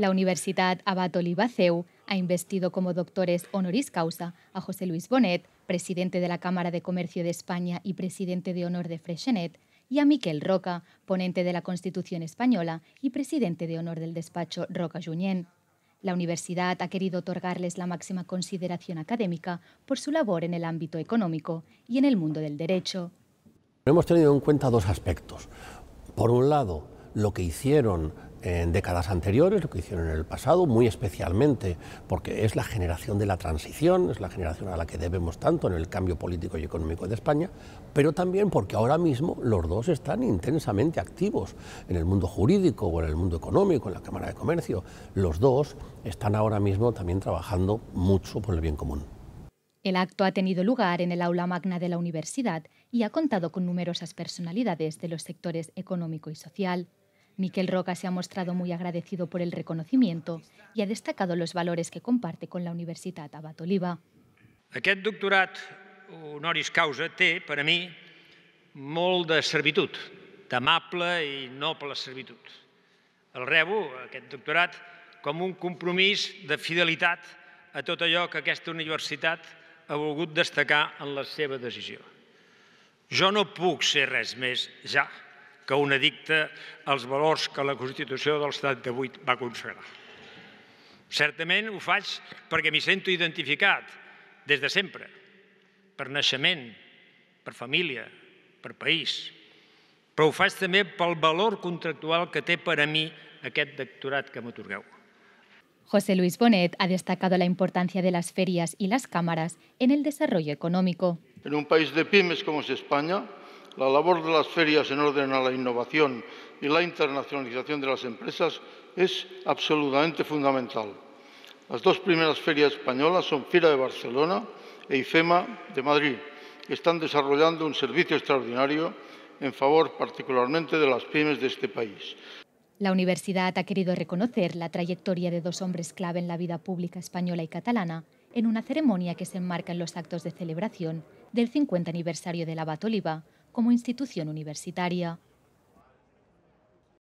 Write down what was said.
La Universidad Abat ha investido como doctores honoris causa a José Luis Bonet, presidente de la Cámara de Comercio de España y presidente de honor de Freshenet, y a Miquel Roca, ponente de la Constitución Española y presidente de honor del despacho Roca Junyent. La universidad ha querido otorgarles la máxima consideración académica por su labor en el ámbito económico y en el mundo del derecho. Hemos tenido en cuenta dos aspectos. Por un lado, lo que hicieron en décadas anteriores, lo que hicieron en el pasado, muy especialmente porque es la generación de la transición, es la generación a la que debemos tanto en el cambio político y económico de España, pero también porque ahora mismo los dos están intensamente activos en el mundo jurídico o en el mundo económico, en la Cámara de Comercio. Los dos están ahora mismo también trabajando mucho por el bien común. El acto ha tenido lugar en el aula magna de la universidad y ha contado con numerosas personalidades de los sectores económico y social, Miquel Roca se ha mostrado muy agradecido por el reconocimiento y ha destacado los valores que comparte con la Universitat Abat Oliva. Aquest doctorat honoris causa té, per a mi, molt de servitud, d'amable i noble servitud. El rebo, aquest doctorat, com un compromís de fidelitat a tot allò que aquesta universitat ha volgut destacar en la seva decisió. Jo no puc ser res més ja, que un addicte als valors que la Constitució del 78 va consagrar. Certament ho faig perquè m'hi sento identificat des de sempre, per naixement, per família, per país, però ho faig també pel valor contractual que té per a mi aquest doctorat que m'otorgueu. José Luis Bonet ha destacado la importancia de las ferias y las cámaras en el desarrollo económico. En un país de pymes como es España, La labor de las ferias en orden a la innovación y la internacionalización de las empresas es absolutamente fundamental. Las dos primeras ferias españolas son Fira de Barcelona e IFEMA de Madrid, que están desarrollando un servicio extraordinario en favor particularmente de las pymes de este país. La universidad ha querido reconocer la trayectoria de dos hombres clave en la vida pública española y catalana en una ceremonia que se enmarca en los actos de celebración del 50 aniversario de la Oliva, como institución universitaria.